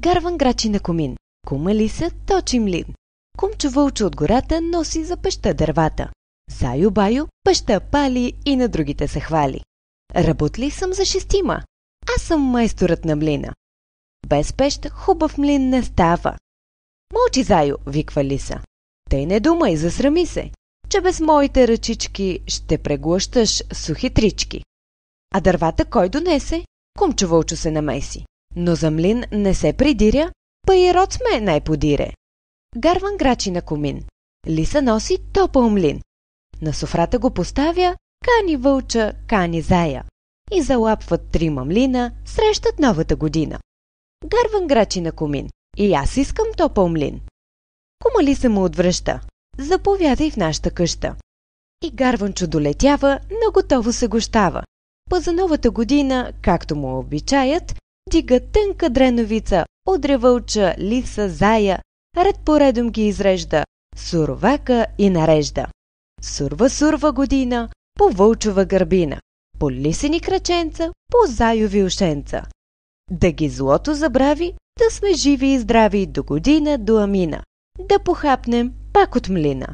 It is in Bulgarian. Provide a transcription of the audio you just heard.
Гарван грачи на комин. Кума лиса точи млин. Кумчо вълчо от гората носи за пеща дървата. Заю баю, пеща пали и на другите се хвали. Работли съм за шестима. Аз съм майсторът на млина. Без пещ хубав млин не става. Мълчи, заю, виква лиса. Тъй не думай, засрами се, че без моите ръчички ще преглъщаш сухи трички. А дървата кой донесе? Кумчо вълчо се намеси. Но Замлин не се придиря, па и род сме най-подире. Гарван грачи на комин. Лиса носи топъл млин. На софрата го поставя, кани вълча, кани зая. И залапват три мамлина, срещат новата година. Гарван грачи на комин. И аз искам топъл млин. ли се му отвръща. Заповядай в нашата къща. И Гарванчо долетява, готово се гощава. Па за новата година, както му обичаят, дига тънка дреновица, удря вълча, лиса, зая, ред поредом ги изрежда, суровака и нарежда. Сурва-сурва година, по вълчова гърбина, по лисени краченца, по зайови ушенца. Да ги злото забрави, да сме живи и здрави до година, до амина. Да похапнем пак от млина.